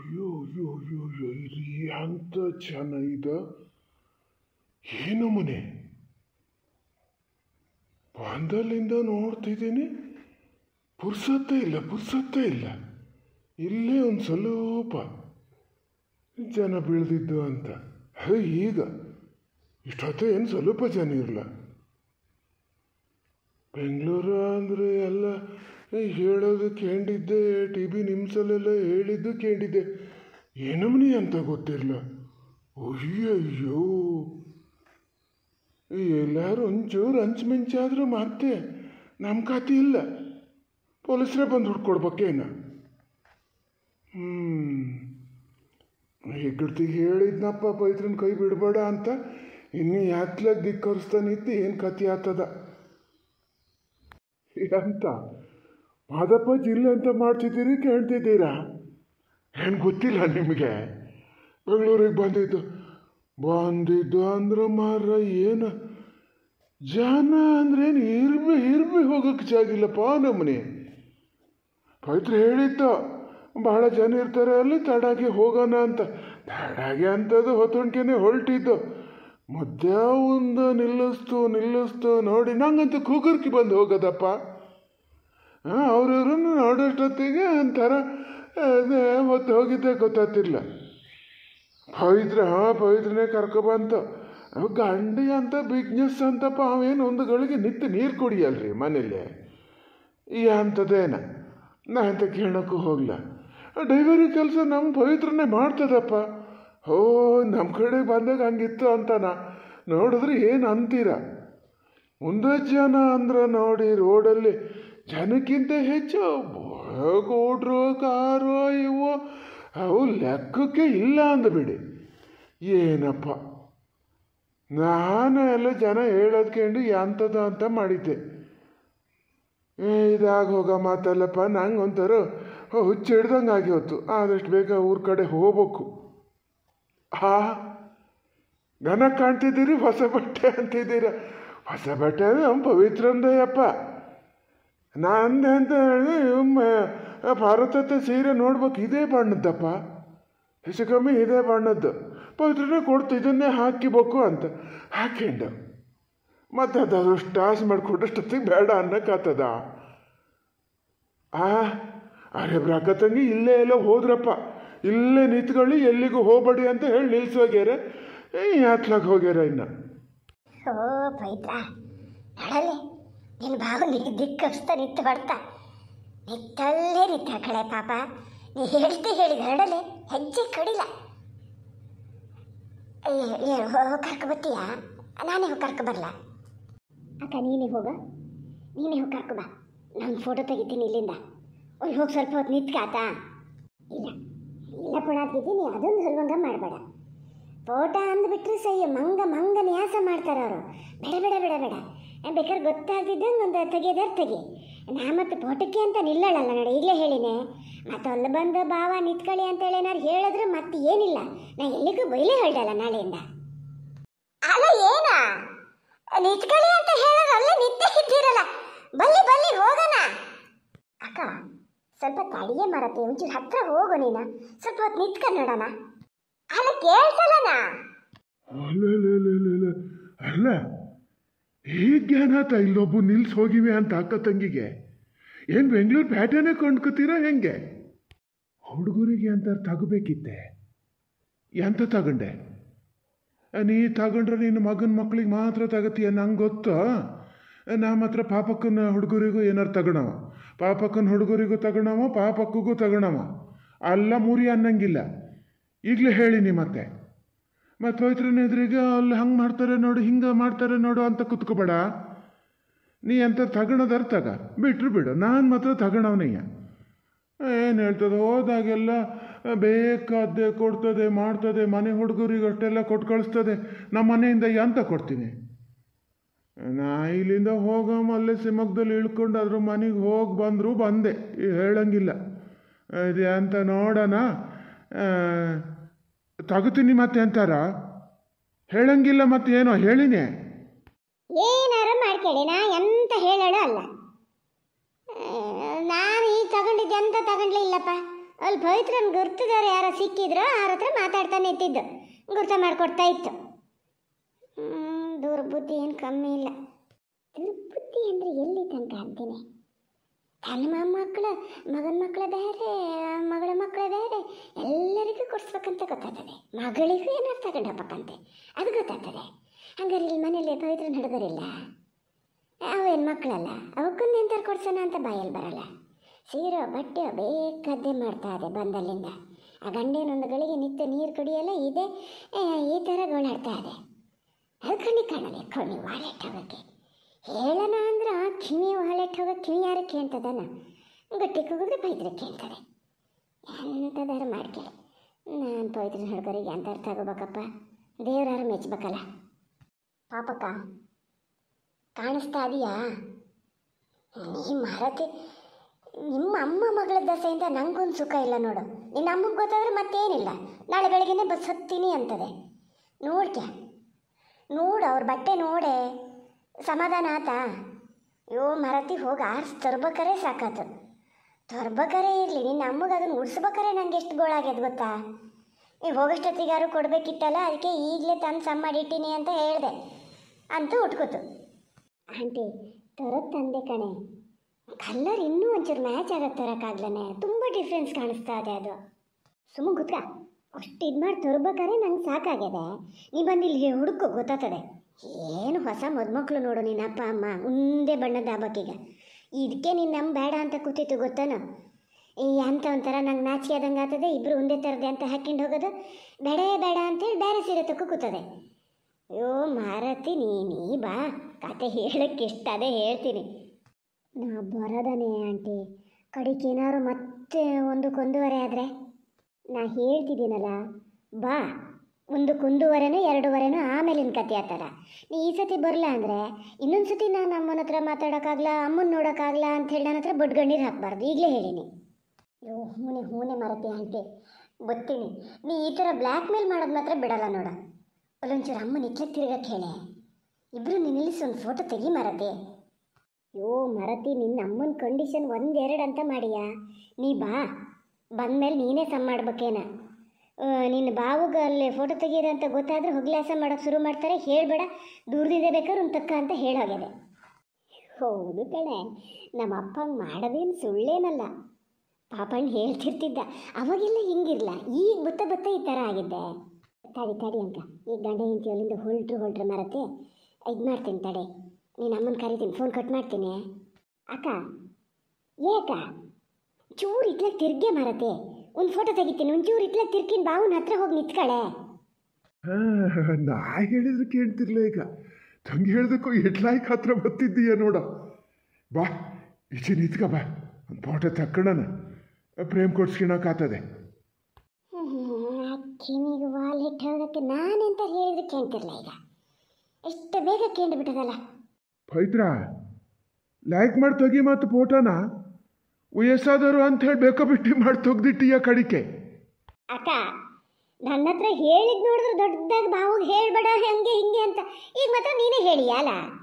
ಅಯ್ಯೋ ಅಯ್ಯೋ ಅಯ್ಯೋ ಅಯ್ಯೋ ಅಂತ ಚೆನ್ನಾಗಿದ್ದ ಏನು ಮನೆ ಬಾಂಧಲ್ಲಿಂದ ನೋಡ್ತಿದ್ದೀನಿ ಪುರ್ಸತ್ತೇ ಇಲ್ಲ ಪುರ್ಸತ್ತೇ ಇಲ್ಲ ಇಲ್ಲೇ ಒಂದು ಸ್ವಲ್ಪ ಜನ ಬೀಳ್ದಿದ್ದು ಅಂತ ಅದೇ ಈಗ ಇಷ್ಟೊತ್ತ ಏನು ಸ್ವಲ್ಪ ಜನ ಇರಲ್ಲ ಬೆಂಗಳೂರು ಅಂದರೆ ಎಲ್ಲ ಹೇಳೋದು ಕೇಳಿದ್ದೆ ಟಿ ಬಿ ನಿಮ್ಸಲೆಲ್ಲ ಹೇಳಿದ್ದು ಕೇಳಿದ್ದೆ ಏನಮನಿ ಅಂತ ಗೊತ್ತಿರಲ್ಲ ಅಯ್ಯಯ್ಯೋ ಎಲ್ಲರೂ ಒಂಚೂರು ಅಂಚುಮಿಂಚಾದರೂ ಮತ್ತೆ ನಮ್ಮ ಖಾತೆ ಇಲ್ಲ ಪೊಲೀಸರೇ ಬಂದು ಹುಡ್ಕೊಡ್ಬೇಕೇನ ಹ್ಞೂ ಹೆಗ್ಗಡ್ತಿಗೆ ಹೇಳಿದ್ನಪ್ಪ ಪೈತ್ರನ ಕೈ ಬಿಡಬೇಡ ಅಂತ ಇನ್ನೂ ಯಾತ್ಲಾಗ ದಿಕ್ಕರ್ಸ್ತಾನಿದ್ದು ಏನು ಕಥೆ ಆತದ ಅಂತ ಪಾದಪ್ಪ ಜಿಲ್ಲೆ ಅಂತ ಮಾಡ್ತಿದ್ದೀರಿ ಕೇಳ್ತಿದ್ದೀರಾ ಏನು ಗೊತ್ತಿಲ್ಲ ನಿಮಗೆ ಬೆಂಗಳೂರಿಗೆ ಬಂದಿದ್ದು ಬಂದಿದ್ದು ಅಂದ್ರೆ ಮಾರ ಏನು ಜನ ಏನು ಇರ್ಬಿ ಇರ್ಬಿ ಹೋಗೋಕೆ ಜಾಗಿಲ್ಲಪ್ಪ ನಮ್ಮನೆ ಪವಿತ್ರ ಹೇಳಿದ್ದು ಬಹಳ ಜನ ಇರ್ತಾರೆ ಅಲ್ಲಿ ತಡಾಗಿ ಹೋಗೋಣ ಅಂತ ತಡಾಗಿ ಅಂತದು ಹೊತ್ತೊಣ್ಕೆನೆ ಹೊರಟಿದ್ದು ಮಧ್ಯ ಒಂದು ನಿಲ್ಲಿಸ್ತು ನಿಲ್ಲಿಸ್ತು ನೋಡಿ ನಂಗಂತೂ ಕೂಗರ್ಕಿ ಬಂದು ಹೋಗೋದಪ್ಪ ಅವ್ರವ್ರೂ ನೋಡೋಷ್ಟೊತ್ತಿಗೆ ಒಂಥರ ಮತ್ತೆ ಹೋಗಿದ್ದೆ ಗೊತ್ತಾತಿಲ್ಲ ಪವಿತ್ರ ಹಾಂ ಪವಿತ್ರನೇ ಕರ್ಕೊಬಂತು ಗಂಡಿ ಅಂತ ಬಿಗ್ನೆಸ್ ಅಂತಪ್ಪ ಅವೇನು ಒಂದು ಗಳಿಗೆ ನಿತ್ಯ ನೀರು ಕುಡಿಯಲ್ರಿ ಮನೇಲಿ ಈ ಅಂಥದ್ದೇನ ನಾ ಅಂತ ಕೇಳೋಕ್ಕೂ ಹೋಗ್ಲ ಡೈವರಿ ಕೆಲಸ ನಮ್ಮ ಪವಿತ್ರನೇ ಮಾಡ್ತದಪ್ಪ ಓ ನಮ್ಮ ಕಡೆ ಬಂದಾಗ ಹಂಗಿತ್ತು ಅಂತನ ನೋಡಿದ್ರೆ ಏನು ಅಂತೀರ ಮುಂದೆ ಜನ ಅಂದ್ರೆ ನೋಡಿ ರೋಡಲ್ಲಿ ಜನಕ್ಕಿಂತ ಹೆಚ್ಚು ಕೋಟ್ರು ಕಾರು ಇವು ಅವು ಲೆಕ್ಕಕ್ಕೆ ಇಲ್ಲ ಅಂದ್ಬಿಡಿ ಏನಪ್ಪ ನಾನು ಎಲ್ಲ ಜನ ಹೇಳೋದ್ಕೊಂಡು ಎಂಥದ ಅಂತ ಮಾಡಿದ್ದೆ ಇದಾಗ ಹೋಗೋ ಮಾತಲ್ಲಪ್ಪ ನಂಗೆ ಒಂಥರ ಹುಚ್ಚಿಡ್ದಂಗೆ ಆಗಿ ಹೊತ್ತು ಆದಷ್ಟು ಬೇಗ ಊರ ಕಡೆ ಹೋಗ್ಬೇಕು ಹಾ ಗನ ಕಾಣ್ತಿದ್ದೀರಿ ಹೊಸ ಬಟ್ಟೆ ಅಂತಿದ್ದೀರ ಹೊಸ ಬಟ್ಟೆ ಅಂದ್ರೆ ಪವಿತ್ರಂದಯ್ಯಪ್ಪ ನಾನು ಅಂತ ಹೇಳಿ ಭಾರತದ ಸೀರೆ ನೋಡ್ಬೇಕು ಇದೇ ಬಣ್ಣದ್ದಪ್ಪ ಹೆಚ್ಚು ಕಮ್ಮಿ ಇದೇ ಬಣ್ಣದ್ದು ಪವಿತ್ರನೇ ಕೊಡ್ತು ಇದನ್ನೇ ಹಾಕಿಬೇಕು ಅಂತ ಹಾಕಿಂಡ ಮತ್ತೆ ಅದು ಟಾಸ್ ಮಾಡಿಕೊಟ್ಟಷ್ಟೊತ್ತಿಗೆ ಬೇಡ ಅನ್ನಕ್ಕಾಗ್ತದ ಆ ಅರೆ ಬ್ರಾಕ ತಂಗಿ ಇಲ್ಲೇ ಎಲ್ಲ ಹೋದ್ರಪ್ಪ ಇಲ್ಲೇ ನಿಂತ್ಕೊಳ್ಳಿ ಎಲ್ಲಿಗೂ ಹೋಗಬೇಡಿ ಅಂತ ಹೇಳಿ ನಿಲ್ಸೋಗ್ಯಾರೆ ಏ ಯಾತ್ಲಾಗ ಹೋಗ್ಯಾರ ಇನ್ನು ಓ ನಿನ್ನ ಬಾವು ದಿಕ್ಕಿಸ್ತಾ ನಿತ್ತು ಬರ್ತಾ ನಿಟ್ಟಲ್ಲೇ ನಿತ್ತ ಕಳೆ ಪಾಪ ನೀ ಹೇಳ್ತಿ ಹೇಳಿ ಹರಡಲೆ ಹೆಜ್ಜೆ ಕಡಿಲ್ಲ ಕರ್ಕ ಬತ್ತೀಯಾ ನಾನೇ ಹೋಗಿ ಕರ್ಕ ಬರಲ ಅಕ್ಕ ನೀನೇ ಹೋಗ ನೀನೇ ಹೋಗಿ ಕರ್ಕ ಬಾ ನಾನು ಫೋಟೋ ತೆಗಿತೀನಿ ಇಲ್ಲಿಂದ ಒಳಗೆ ಹೋಗಿ ಸ್ವಲ್ಪ ಹೊತ್ತು ನಿತ್ಕಾತಾ ಇಲ್ಲ ಇಲ್ಲ ತಿದ್ದೀನಿ ಅದೊಂದು ಹಲ್ವಂಗ ಮಾಡಬೇಡ ಫೋಟೋ ಅಂದ್ಬಿಟ್ರೆ ಸಹಿ ಮಂಗ ಮಂಗ ನ್ಯಾಸ ಮಾಡ್ತಾರೆ ಅವರು ಬೇಡ ಬೇಡ ಬೇಡ ಬೇಡ ಬೇಕಾದ್ರೆ ಗೊತ್ತಾಗ್ತಿದ್ದಂಗೆ ಒಂದು ತೆಗೆದರ್ ತೆಗೆ ನಾ ಮತ್ತು ಫೋಟೋಕ್ಕೆ ಅಂತ ನಿಲ್ಲಳಲ್ಲ ನೋಡಿ ಇಲ್ಲೇ ಹೇಳಿನೆ ಮತ್ತೊಂದು ಬಂದು ಭಾವ ನಿಂತ್ಕೊಳ್ಳಿ ಅಂತೇಳಿ ಏನಾರು ಹೇಳಿದ್ರೆ ಮತ್ತೆ ಏನಿಲ್ಲ ನಾ ಎಲ್ಲಿಗೂ ಬೈಲೇ ಹೇಳ್ದಲ್ಲ ನಾಳೆಯಿಂದ ಅಲ್ಲ ಏನಾ ನಿಂತ್ಕೊಳ್ಳಿ ಅಂತ ಹೇಳಿದ್ರೆ ಅಲ್ಲೇ ನಿಂತೇ ಇದ್ದೀರಲ್ಲ ಬಲ್ಲಿ ಬಲ್ಲಿ ಹೋಗೋಣ ಅಕ್ಕ ಸ್ವಲ್ಪ ತಳಿಯೇ ಮರತ್ತೆ ಒಂಚೂರು ಹತ್ರ ಹೋಗು ನೀನು ಸ್ವಲ್ಪ ಹೊತ್ತು ನಿಂತ್ಕೊಂಡು ನೋಡೋಣ ಅಲ್ಲ ಕೇಳ್ಸಲ್ಲನಾ ಅಲ್ಲ ಹೀಗೆ ಅನಾಥ ಇಲ್ಲೊಬ್ಬು ನಿಲ್ಸಿ ಹೋಗಿವೆ ಅಂತ ಅಕ್ಕ ತಂಗಿಗೆ ಏನು ಬೆಂಗಳೂರು ಪ್ಯಾಟರ್ನೇ ಕಂಡ್ಕೋತೀರಾ ಹೆಂಗೆ ಹುಡುಗರಿಗೆ ಅಂತ ತಗೋಬೇಕಿತ್ತೆ ಎಂತ ತಗೊಂಡೆ ನೀ ತಗೊಂಡ್ರೆ ನಿನ್ನ ಮಗನ ಮಕ್ಳಿಗೆ ಮಾತ್ರ ತಗತೀಯ ನಂಗೆ ಗೊತ್ತು ನಮ್ಮ ಹತ್ರ ಪಾಪಕ್ಕನ ಹುಡುಗರಿಗೂ ಏನಾರು ತಗೊಳವ ಪಾಪಕ್ಕನ ಹುಡುಗರಿಗೂ ತಗೊಳವ ಪಾಪಕ್ಕೂ ತಗೊಳವ ಅಲ್ಲ ಮುರಿ ಅನ್ನಂಗಿಲ್ಲ ಈಗಲೇ ಹೇಳಿ ಮತ್ತೆ ಮತ್ತು ಪವಿತ್ರನ ಎದುರಿಗೆ ಅಲ್ಲಿ ಹಂಗೆ ಮಾಡ್ತಾರೆ ನೋಡು ಹಿಂಗೆ ಮಾಡ್ತಾರೆ ನೋಡು ಅಂತ ಕುತ್ಕೋಬೇಡ ನೀ ಅಂತ ಅರ್ಥ ಆಗ ಬಿಟ್ಟರು ಬಿಡು ನಾನು ಮಾತ್ರ ತಗಣವನಯ್ಯ ಏನು ಹೇಳ್ತದೆ ಹೋದಾಗೆಲ್ಲ ಬೇಕಾದ್ದೆ ಕೊಡ್ತದೆ ಮಾಡ್ತದೆ ಮನೆ ಹುಡುಗರಿಗೆ ಅಷ್ಟೆಲ್ಲ ಕೊಟ್ಟು ಕಳಿಸ್ತದೆ ನಮ್ಮ ಮನೆಯಿಂದ ಎಂತ ಕೊಡ್ತೀನಿ ನಾ ಇಲ್ಲಿಂದ ಹೋಗಮ್ಮ ಅಲ್ಲೇ ಸಿಮಗ್ದಲ್ಲಿ ಇಳ್ಕೊಂಡು ಅದ್ರ ಮನೆಗೆ ಹೋಗಿ ಬಂದರೂ ಬಂದೆ ಹೇಳಂಗಿಲ್ಲ ಇದೆ ಅಂತ ನೋಡೋಣ ತಗುತೀನಿ ಮತ್ತೆ ಅಂತಾರ ಹೇಳಂಗಿಲ್ಲ ಮತ್ತೆ ಏನೋ ಹೇಳಿನೇ ಏನಾರು ಮಾಡ್ಕೊಳ್ಳಿ ನಾ ಎಂತ ಹೇಳೋಳು ಅಲ್ಲ ನಾನು ಈಗ ತಗೊಂಡಿದ್ದೆ ಅಂತ ತಗೊಂಡ್ಲೇ ಇಲ್ಲಪ್ಪ ಅಲ್ಲಿ ಪವಿತ್ರನ ಗುರ್ತದವ್ರು ಯಾರೋ ಸಿಕ್ಕಿದ್ರು ಅವ್ರ ಹತ್ರ ಮಾತಾಡ್ತಾನೆ ಇತ್ತಿದ್ದು ಗುರ್ತ ಮಾಡಿಕೊಡ್ತಾ ಇತ್ತು ದುರ್ಬುದ್ಧಿ ಏನು ಕಮ್ಮಿ ಇಲ್ಲ ದುರ್ಬುದ್ಧಿ ಅಂದರೆ ಎಲ್ಲಿ ತನಕ ಅಂತೀನಿ ಅಲ್ಲಿ ಮಕ್ಕಳ ಮಗನ ಮಕ್ಕಳ ಬೇರೆ ಮಗಳ ಮಕ್ಕಳ ಬೇರೆ ಎಲ್ಲರಿಗೂ ಕೊಡ್ಸ್ಬೇಕಂತ ಗೊತ್ತಾಗ್ತದೆ ಮಗಳಿಗೂ ಏನು ಅರ್ಥ ಅಂತ ಅದು ಗೊತ್ತಾಗ್ತದೆ ಹಂಗಾರೆ ಇಲ್ಲಿ ಮನೇಲಿ ಪವಿತ್ರ ನಡೆದರಿಲ್ಲ ಅವೇನು ಮಕ್ಕಳಲ್ಲ ಅವಕ್ಕೂ ಕೊಡ್ಸೋಣ ಅಂತ ಬಾಯಲ್ಲಿ ಬರಲ್ಲ ಸೀರೋ ಬಟ್ಟೆ ಬೇಕಾದ್ದೇ ಮಾಡ್ತಾ ಇದೆ ಬಂದಲ್ಲಿಂದ ಆ ಗಂಡೇನೊಂದು ಗಳಿಗೆ ನಿತ್ಯ ನೀರು ಕುಡಿಯಲ್ಲ ಇದೆ ಈ ಥರ ಗೋಳಾಡ್ತಾ ಇದೆ ಅದು ಕಣ್ಣಿ ಕಾಣಲಿ ಕಣ್ಣಿ ವಾಲೆಟ್ ಅವಕ್ಕೆ ಹೇಳೋಣ ಅಂದ್ರೆ ಕಿವಿ ವಾಲೆಟ್ ಹೋಗೋ ಕಿವಿ ಯಾರಕ್ಕೆ ಕೇಳ್ತದನ ಗಟ್ಟಿ ಕೂಗಿದ್ರೆ ಪೈತ್ರಕ್ಕೆ ಅಂತಾರೆ ಎಂಥದಾರು ಮಾಡ್ಕೊಳ್ಳಿ ನಾನು ಪವಿತ್ರನ ಹುಡುಗರಿಗೆ ಅಂತ ಅರ್ಥ ಆಗೋಬೇಕಪ್ಪ ದೇವ್ರಾರ ಮೆಚ್ಚಬೇಕಲ್ಲ ಪಾಪಕ್ಕ ಕಾಣಿಸ್ತಾ ಇದೆಯಾ ನೀ ಮಾರತಿ ನಿಮ್ಮ ಅಮ್ಮ ಮಗಳ ದಸೆಯಿಂದ ನಂಗೊಂದು ಸುಖ ಇಲ್ಲ ನೋಡು ನಿನ್ನ ಅಮ್ಮಗೆ ಗೊತ್ತಾದ್ರೆ ಮತ್ತೇನಿಲ್ಲ ನಾಳೆ ಬೆಳಗ್ಗೆನೆ ಬಸ್ ಹತ್ತೀನಿ ಅಂತದೆ ನೋಡ್ಕೆ ನೋಡು ಅವ್ರ ಬಟ್ಟೆ ನೋಡೆ ಸಮಾಧಾನ ಆತ ಅಯ್ಯೋ ಮರತಿ ಹೋಗಿ ಆರ್ಸ್ ತರ್ಬೇಕಾರೆ ಸಾಕಾತು ತರ್ಬೇಕಾರೆ ಇರಲಿ ನೀನು ನಮಗೆ ಅದನ್ನು ಉಡ್ಸ್ಬೇಕಾರೆ ನಂಗೆ ಎಷ್ಟು ಗೋಳಾಗ್ಯದ ಗೊತ್ತಾ ನೀವು ಹೋಗಷ್ಟೊತ್ತಿಗಾರು ಕೊಡಬೇಕಿತ್ತಲ್ಲ ಅದಕ್ಕೆ ಈಗಲೇ ತಂದು ಸಮ್ ಅಂತ ಹೇಳಿದೆ ಅಂತೂ ಉಟ್ಕೋತು ಆಂಟಿ ತರೋದು ತಂದೆ ಕಣೆ ಕಲ್ಲರ್ ಇನ್ನೂ ಒಂಚೂರು ಮ್ಯಾಚ್ ಆಗೋ ತರೋಕ್ಕಾಗ್ಲೇ ತುಂಬ ಡಿಫ್ರೆನ್ಸ್ ಕಾಣಿಸ್ತಾ ಇದೆ ಅದು ಸುಮ್ಮನೆ ಗುತ್ಕ ಅಷ್ಟು ಇದು ಮಾಡಿ ತರ್ಬೇಕಾದ್ರೆ ನಂಗೆ ಸಾಕಾಗಿದೆ ನೀ ಬಂದು ಇಲ್ಲಿ ಹುಡುಕು ಗೊತ್ತಾಗ್ತದೆ ಏನು ಹೊಸ ಮದುಮಕ್ಳು ನೋಡು ನಿನ್ನ ಅಪ್ಪ ಅಮ್ಮ ಒಂದೇ ಬಣ್ಣದ ಹಬ್ಬಕ್ಕೀಗ ಇದಕ್ಕೆ ನೀನು ನಮ್ಮ ಬೇಡ ಅಂತ ಕೂತಿತ್ತು ಗೊತ್ತಾನು ಈ ಅಂತ ಒಂಥರ ನಂಗೆ ನಾಚಿಯಾದಂಗೆ ಆದಂಗೆ ಆಗ್ತದೆ ಇಬ್ಬರು ಒಂದೇ ಥರದ್ದೆ ಅಂತ ಹಾಕೊಂಡು ಹೋಗೋದು ಬೇಡೇ ಬೇಡ ಅಂತೇಳಿ ಬೇರೆ ಸೀರೆ ತಕ್ಕು ಕೂತದೆ ಅಯ್ಯೋ ಮಾರತಿ ನೀ ಬಾ ಕತೆ ಹೇಳಕ್ಕೆ ಇಷ್ಟ ಅದೇ ಹೇಳ್ತೀನಿ ನಾ ಬರೋದನೇ ಆಂಟಿ ಕಡೆಗೆ ಏನಾದ್ರು ಮತ್ತೆ ಕೊಂದುವರೆ ಆದರೆ ನಾ ಹೇಳ್ತಿದ್ದೀನಲ್ಲ ಬಾ ಒಂದು ಒಂದಕ್ಕೊಂದೂವರೆನೋ ಎರಡೂವರೆನೋ ಆಮೇಲಿನ ಕತೆ ಆ ಥರ ನೀ ಈ ಸತಿ ಬರಲ್ಲ ಅಂದರೆ ಇನ್ನೊಂದು ಸತಿ ನಾನು ಅಮ್ಮನ ಹತ್ರ ಮಾತಾಡೋಕ್ಕಾಗಲ್ಲ ಅಮ್ಮನ ನೋಡೋಕ್ಕಾಗಲ್ಲ ಹೇಳಿ ನನ್ನ ಹತ್ರ ಬೊಡ್ಡು ಗಣ್ಣೀರು ಹಾಕಬಾರ್ದು ಈಗಲೇ ಹೇಳಿನಿ ಅಯ್ಯೋ ಹೂನೆ ಹೂನೆ ಮರತಿ ಅಂತೆ ಗೊತ್ತೀನಿ ನೀ ಈ ಥರ ಬ್ಲ್ಯಾಕ್ ಮೇಲ್ ಮಾಡೋದು ಮಾತ್ರ ಬಿಡಲ್ಲ ನೋಡ ಅಲ್ಲೊಂಚೂರು ಅಮ್ಮನ ಇಕ್ಕೆ ತಿರ್ಗಕ್ಕೆ ಹೇಳೆ ಇಬ್ಬರು ನಿಲ್ಲಿಸಿ ಒಂದು ಫೋಟೋ ತೆಗಿ ಮರತಿ ಅಯ್ಯೋ ಮರತಿ ನಿನ್ನ ಅಮ್ಮನ ಕಂಡೀಷನ್ ಒಂದೆರಡು ಅಂತ ಮಾಡಿಯಾ ನೀ ಬಾ ಬಂದಮೇಲೆ ನೀನೇ ಸಮ್ ಮಾಡ್ಬೇಕೇನ ನಿನ್ನ ಬಾವುಗೆ ಅಲ್ಲಿ ಫೋಟೋ ಅಂತ ಗೊತ್ತಾದರೆ ಹೊಗ್ಲಾಸ ಮಾಡೋಕ್ಕೆ ಶುರು ಮಾಡ್ತಾರೆ ಹೇಳಬೇಡ ದೂರದಿದೆ ಬೇಕಾದ್ರೆ ಒಂದು ತಕ್ಕ ಅಂತ ಹೇಳೋಗಿದೆ ಹೌದು ಕಣೆ ನಮ್ಮ ಅಪ್ಪ ಮಾಡೋದೇನು ಸುಳ್ಳೇನಲ್ಲ ಪಾಪಣ್ಣ ಹೇಳ್ತಿರ್ತಿದ್ದ ಅವಾಗೆಲ್ಲ ಹಿಂಗಿರಲಿಲ್ಲ ಈಗ ಬತ್ತ ಬತ್ತ ಈ ಥರ ಆಗಿದೆ ತಡಿ ತಡಿ ಅಂತ ಈ ಗಂಡ ಹೆಂಡತಿ ಅಲ್ಲಿಂದ ಹೊಲ್ಟ್ರು ಹೊಲ್ಟ್ರು ಮಾರತ್ತೆ ಇದು ಮಾಡ್ತೀನಿ ತಡೆ ನೀನು ಅಮ್ಮನ ಕರಿತೀನಿ ಫೋನ್ ಕಟ್ ಮಾಡ್ತೀನಿ ಅಕ್ಕ ಏಕ ಚೂರು ಇತ್ಲಾಗ ತಿರ್ಗೆ ಮಾರತ್ತೆ ಒಂದು ಫೋಟೋ ತೆಗಿತೀನಿ ಒಂಚೂರು ಇಟ್ಲ ತಿರ್ಕಿನ ಬಾವನ ಹತ್ರ ಹೋಗಿ ನಿಂತ್ಕಳೆ ನಾ ಹೇಳಿದ್ರೆ ಕೇಳ್ತಿರ್ಲ ಈಗ ತಂಗಿ ಹೇಳ್ದಕ್ಕೂ ಎಟ್ಲಾಯ್ಕ ಹತ್ರ ಬರ್ತಿದ್ದೀಯ ನೋಡ ಬಾ ಈಚೆ ನಿಂತ್ಕ ಬಾ ಒಂದು ಫೋಟೋ ತಕ್ಕೊಳ್ಳೋಣ ಪ್ರೇಮ್ ಕೊಡ್ಸ್ಕೊಳಕಾತದೆ ಕಿವಿಗೆ ವಾಲ್ ಹಿಟ್ಟು ಹೋಗಕ್ಕೆ ನಾನೆಂತ ಹೇಳಿದ್ರೆ ಕೇಳ್ತಿರ್ಲ ಈಗ ಎಷ್ಟು ಬೇಗ ಕೇಂದ್ಬಿಟ್ಟದಲ್ಲ ಪೈತ್ರ ಲೈಕ್ ಮಾಡಿ ತೆಗಿ ಮತ್ತು ಫೋಟೋನ ವಯಸ್ಸಾದವರು ಅಂತ ಹೇಳಿ ಬೇಕಾ ಬಿಟ್ಟಿ ಮಾಡಿ ತೆಗ್ದಿಟ್ಟೀಯ ಕಡಿಕೆ ಅಕ್ಕ ನನ್ನ ಹತ್ರ ಹೇಳಿದ್ ನೋಡಿದ್ರೆ ದೊಡ್ಡದಾಗಿ ಬಾವು ಹೇಳ್ಬೇಡ ಹಂಗೆ ಹಿಂಗೆ ಅಂತ ಈಗ ಮಾತ್ರ ನೀನೇ ಹೇಳಿಯಲ್ಲ